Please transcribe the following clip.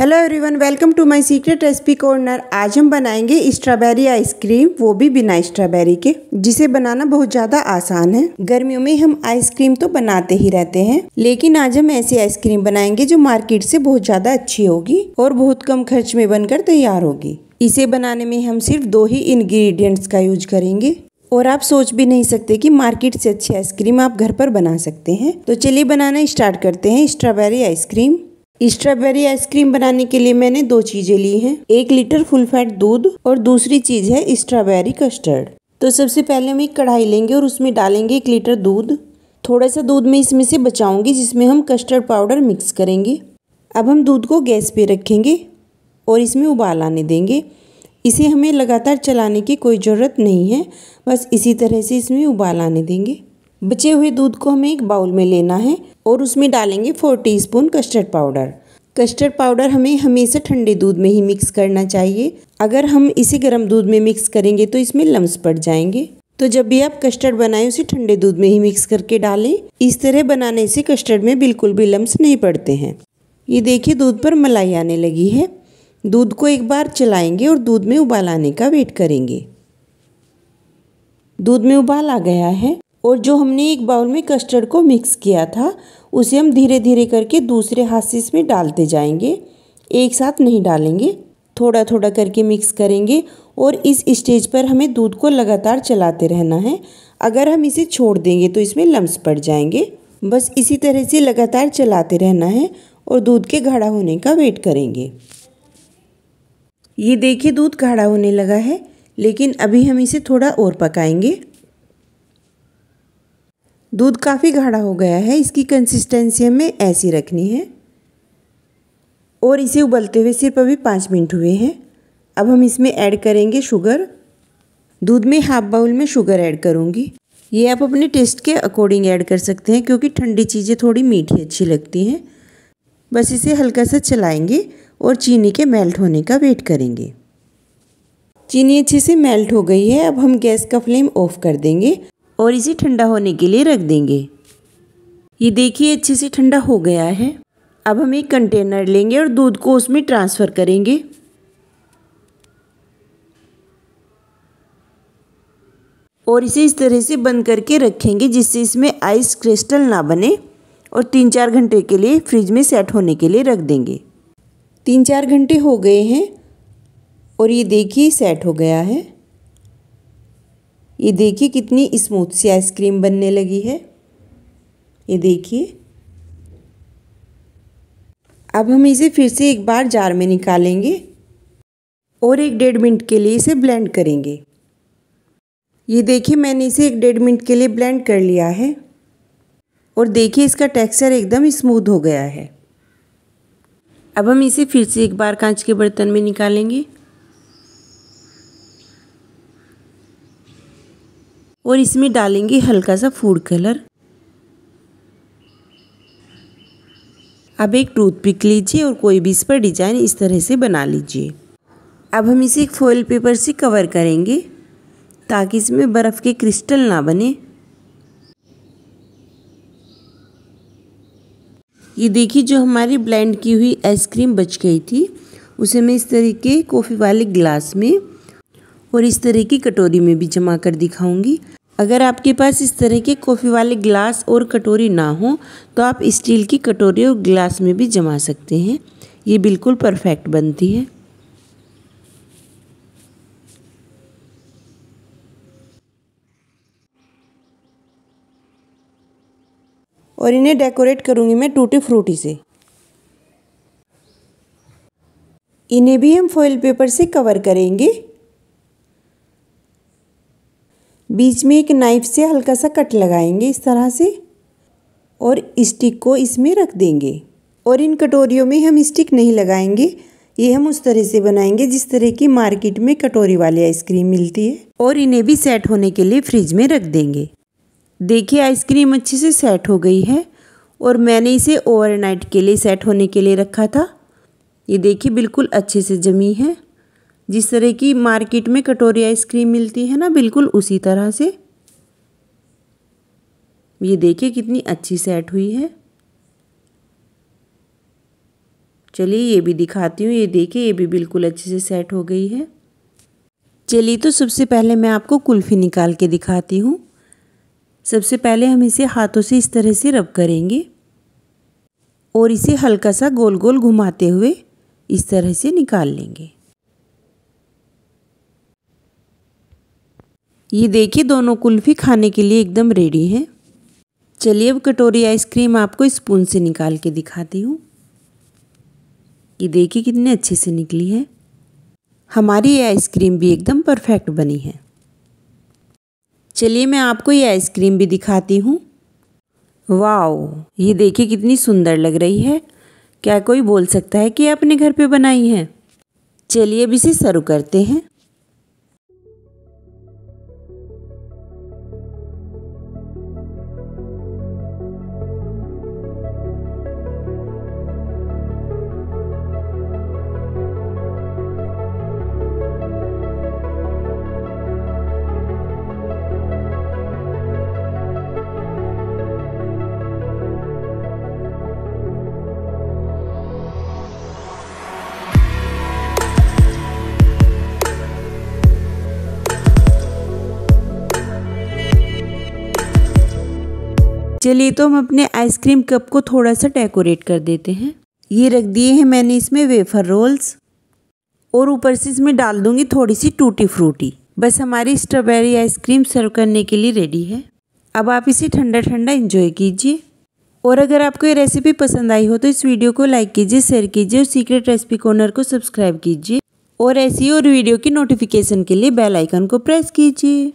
hello everyone welcome to my secret recipe corner आज हम बनाएंगे स्ट्रॉबेरी आइसक्रीम वो भी बिना स्ट्रॉबेरी के जिसे बनाना बहुत ज़्यादा आसान है गर्मियों में हम आइसक्रीम तो बनाते ही रहते हैं लेकिन आज हम ऐसी आइसक्रीम बनाएंगे जो मार्केट से बहुत ज़्यादा अच्छी होगी और बहुत कम खर्च में बनकर तैयार होगी इसे बनाने में हम सिर्फ दो ही इन्ग्रीडियंट्स का यूज करेंगे और आप सोच भी नहीं सकते कि मार्केट से अच्छी आइसक्रीम आप घर पर बना सकते हैं तो चलिए बनाना स्टार्ट करते हैं स्ट्रॉबेरी आइसक्रीम स्ट्रॉबेरी आइसक्रीम बनाने के लिए मैंने दो चीज़ें ली हैं एक लीटर फुल फैट दूध और दूसरी चीज़ है स्ट्रॉबेरी कस्टर्ड तो सबसे पहले हम एक कढ़ाई लेंगे और उसमें डालेंगे एक लीटर दूध थोड़ा सा दूध में इसमें से बचाऊंगी जिसमें हम कस्टर्ड पाउडर मिक्स करेंगे अब हम दूध को गैस पे रखेंगे और इसमें उबाल आने देंगे इसे हमें लगातार चलाने की कोई ज़रूरत नहीं है बस इसी तरह से इसमें उबाल आने देंगे बचे हुए दूध को हमें एक बाउल में लेना है और उसमें डालेंगे four teaspoon custard powder custard powder हमें हमेशा ठंडे दूध में ही मिक्स करना चाहिए अगर हम इसे गर्म दूध में मिक्स करेंगे तो इसमें लम्स पड़ जाएंगे तो जब भी आप कस्टर्ड बनाएं उसे ठंडे दूध में ही मिक्स करके डालें इस तरह बनाने से कस्टर्ड में बिल्कुल भी लम्स नहीं पड़ते हैं ये देखिए दूध पर मलाई आने लगी है दूध को एक बार चलाएंगे और दूध में उबाल आने का वेट करेंगे दूध में उबाल आ गया है और जो हमने एक बाउल में कस्टर्ड को मिक्स किया था उसे हम धीरे धीरे करके दूसरे हाथ से इसमें डालते जाएंगे एक साथ नहीं डालेंगे थोड़ा थोड़ा करके मिक्स करेंगे और इस स्टेज पर हमें दूध को लगातार चलाते रहना है अगर हम इसे छोड़ देंगे तो इसमें लम्स पड़ जाएंगे बस इसी तरह से लगातार चलाते रहना है और दूध के गाढ़ा होने का वेट करेंगे ये देखिए दूध गाढ़ा होने लगा है लेकिन अभी हम इसे थोड़ा और पकाएंगे दूध काफ़ी गाढ़ा हो गया है इसकी कंसिस्टेंसी हमें ऐसी रखनी है और इसे उबलते हुए सिर्फ अभी पाँच मिनट हुए हैं अब हम इसमें ऐड करेंगे शुगर दूध में हाफ बाउल में शुगर ऐड करूँगी ये आप अपने टेस्ट के अकॉर्डिंग ऐड कर सकते हैं क्योंकि ठंडी चीज़ें थोड़ी मीठी अच्छी लगती हैं बस इसे हल्का सा चलाएंगे और चीनी के मेल्ट होने का वेट करेंगे चीनी अच्छे से मेल्ट हो गई है अब हम गैस का फ्लेम ऑफ कर देंगे और इसे ठंडा होने के लिए रख देंगे ये देखिए अच्छे से ठंडा हो गया है अब हम एक कंटेनर लेंगे और दूध को उसमें ट्रांसफ़र करेंगे और इसे इस तरह से बंद करके रखेंगे जिससे इसमें आइस क्रिस्टल ना बने और तीन चार घंटे के लिए फ्रिज में सेट होने के लिए रख देंगे तीन चार घंटे हो गए हैं और ये देखिए सेट हो गया है ये देखिए कितनी स्मूथ सी आइसक्रीम बनने लगी है ये देखिए अब हम इसे फिर से एक बार जार में निकालेंगे और एक डेढ़ मिनट के लिए इसे ब्लेंड करेंगे ये देखिए मैंने इसे एक डेढ़ मिनट के लिए ब्लेंड कर लिया है और देखिए इसका टेक्सचर एकदम स्मूथ हो गया है अब हम इसे फिर से एक बार कांच के बर्तन में निकालेंगे और इसमें डालेंगे हल्का सा फूड कलर अब एक टूथपिक लीजिए और कोई भी इस पर डिजाइन इस तरह से बना लीजिए अब हम इसे एक फॉइल पेपर से कवर करेंगे ताकि इसमें बर्फ़ के क्रिस्टल ना बने ये देखिए जो हमारी ब्लेंड की हुई आइसक्रीम बच गई थी उसे मैं इस तरीके कॉफ़ी वाले ग्लास में और इस तरह की कटोरी में भी जमा कर दिखाऊंगी अगर आपके पास इस तरह के कॉफ़ी वाले ग्लास और कटोरी ना हो तो आप स्टील की कटोरी और ग्लास में भी जमा सकते हैं ये बिल्कुल परफेक्ट बनती है और इन्हें डेकोरेट करूंगी मैं टूटी फ्रूटी से इन्हें भी हम फॉइल पेपर से कवर करेंगे बीच में एक नाइफ से हल्का सा कट लगाएंगे इस तरह से और स्टिक को इसमें रख देंगे और इन कटोरियों में हम स्टिक नहीं लगाएंगे ये हम उस तरह से बनाएंगे जिस तरह की मार्केट में कटोरी वाली आइसक्रीम मिलती है और इन्हें भी सेट होने के लिए फ्रिज में रख देंगे देखिए आइसक्रीम अच्छे से सेट हो गई है और मैंने इसे ओवरनाइट के लिए सेट होने के लिए रखा था ये देखिए बिल्कुल अच्छे से जमी है जिस तरह की मार्केट में कटोरी आइसक्रीम मिलती है ना बिल्कुल उसी तरह से ये देखिए कितनी अच्छी सेट हुई है चलिए ये भी दिखाती हूँ ये देखिए ये भी बिल्कुल अच्छे से सेट हो गई है चलिए तो सबसे पहले मैं आपको कुल्फ़ी निकाल के दिखाती हूँ सबसे पहले हम इसे हाथों से इस तरह से रब करेंगे और इसे हल्का सा गोल गोल घुमाते हुए इस तरह से निकाल लेंगे ये देखिए दोनों कुल्फ़ी खाने के लिए एकदम रेडी हैं चलिए अब कटोरी आइसक्रीम आपको स्पून से निकाल के दिखाती हूँ ये देखिए कितने अच्छे से निकली है हमारी ये आइसक्रीम भी एकदम परफेक्ट बनी है चलिए मैं आपको ये आइसक्रीम भी दिखाती हूँ वाओ ये देखिए कितनी सुंदर लग रही है क्या कोई बोल सकता है कि अपने घर पे बनाई है चलिए अब इसे सर्व करते हैं चलिए तो हम अपने आइसक्रीम कप को थोड़ा सा डेकोरेट कर देते हैं ये रख दिए हैं मैंने इसमें वेफर रोल्स और ऊपर से इसमें डाल दूंगी थोड़ी सी टूटी फ्रूटी बस हमारी स्ट्रॉबेरी आइसक्रीम सर्व करने के लिए रेडी है अब आप इसे ठंडा ठंडा इंजॉय कीजिए और अगर आपको ये रेसिपी पसंद आई हो तो इस वीडियो को लाइक कीजिए शेयर कीजिए और सीक्रेट रेसिपी कॉर्नर को सब्सक्राइब कीजिए और ऐसी और वीडियो की नोटिफिकेशन के लिए बेल आइकन को प्रेस कीजिए